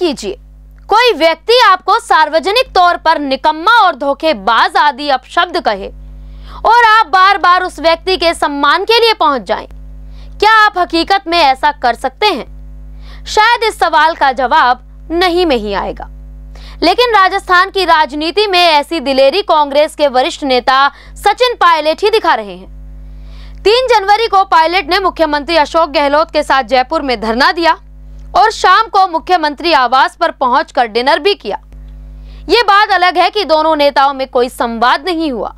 कीजिए कोई व्यक्ति आपको सार्वजनिक तौर पर निकम्मा और धोखेबाज आदि अपशब्द कहे और आप बार बार उस व्यक्ति के सम्मान के लिए पहुंच जाएं। क्या आप हकीकत में ऐसा कर सकते हैं शायद इस सवाल का जवाब नहीं में ही आएगा लेकिन राजस्थान की राजनीति में ऐसी दिलेरी कांग्रेस के वरिष्ठ नेता सचिन पायलट ही दिखा रहे हैं तीन जनवरी को पायलट ने मुख्यमंत्री अशोक गहलोत के साथ जयपुर में धरना दिया और शाम को मुख्यमंत्री आवास पर पहुंचकर डिनर भी किया ये बात अलग है कि दोनों नेताओं में कोई संवाद नहीं हुआ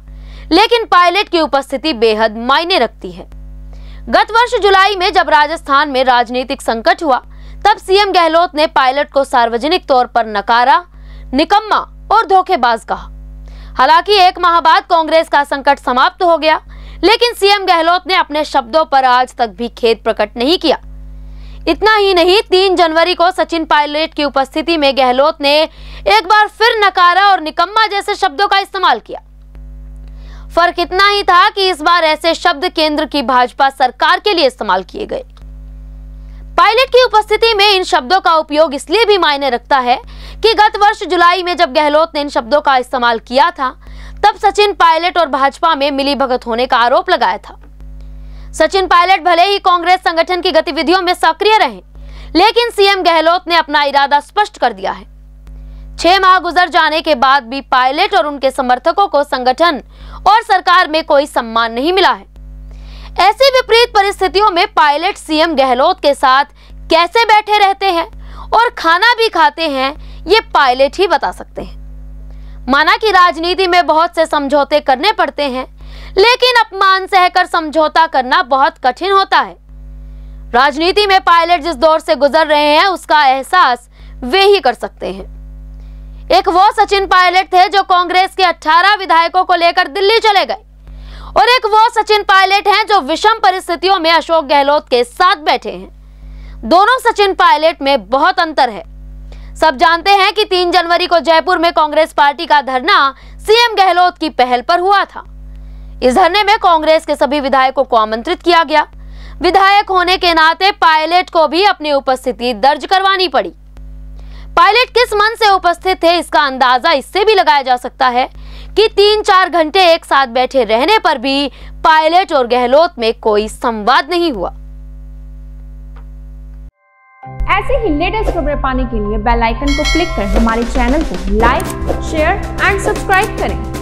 लेकिन पायलट की उपस्थिति बेहद मायने रखती है गत वर्ष जुलाई में जब राजस्थान में राजनीतिक संकट हुआ तब सीएम गहलोत ने पायलट को सार्वजनिक तौर पर नकारा निकम्मा और धोखेबाज कहा हालांकि एक माह बाद कांग्रेस का संकट समाप्त हो गया लेकिन सीएम गहलोत ने अपने शब्दों पर आज तक भी खेद प्रकट नहीं किया इतना ही नहीं तीन जनवरी को सचिन पायलट की उपस्थिति में गहलोत ने एक बार फिर नकारा और निकम्मा जैसे शब्दों का इस्तेमाल किया फर्क इतना ही था कि इस बार ऐसे शब्द केंद्र की भाजपा सरकार के लिए इस्तेमाल किए गए पायलट की उपस्थिति में इन शब्दों का उपयोग इसलिए भी मायने रखता है कि गत वर्ष जुलाई में जब गहलोत ने इन शब्दों का इस्तेमाल किया था तब सचिन पायलट और भाजपा में मिलीभगत होने का आरोप लगाया था सचिन पायलट भले ही कांग्रेस संगठन की गतिविधियों में सक्रिय रहे लेकिन सीएम गहलोत ने अपना इरादा स्पष्ट कर दिया है छह माह गुजर जाने के बाद भी पायलट और उनके समर्थकों को संगठन और सरकार में कोई सम्मान नहीं मिला है ऐसी विपरीत परिस्थितियों में पायलट सीएम गहलोत के साथ कैसे बैठे रहते हैं और खाना भी खाते हैं ये पायलट ही बता सकते हैं माना कि राजनीति में बहुत से समझौते करने पड़ते हैं लेकिन अपमान सहकर समझौता करना बहुत कठिन होता है राजनीति में पायलट जिस दौर से गुजर रहे हैं उसका एहसास वे ही कर सकते हैं एक वो सचिन पायलट थे जो कांग्रेस के 18 विधायकों को लेकर दिल्ली चले गए और एक वो सचिन पायलट हैं जो विषम परिस्थितियों में अशोक गहलोत के साथ बैठे हैं दोनों सचिन पायलट में बहुत अंतर है सब जानते हैं कि 3 जनवरी को जयपुर में कांग्रेस पार्टी का धरना सीएम गहलोत की पहल पर हुआ था इस धरने में कांग्रेस के सभी विधायकों को आमंत्रित किया गया विधायक होने के नाते पायलट को भी अपनी उपस्थिति दर्ज करवानी पड़ी पायलट किस मन से उपस्थित थे इसका अंदाजा इससे भी लगाया जा सकता है कि तीन चार घंटे एक साथ बैठे रहने पर भी पायलट और गहलोत में कोई संवाद नहीं हुआ ऐसे ही लेटेस्ट खबरें पाने के लिए बेल आइकन को क्लिक कर हमारे चैनल को लाइक शेयर एंड सब्सक्राइब करें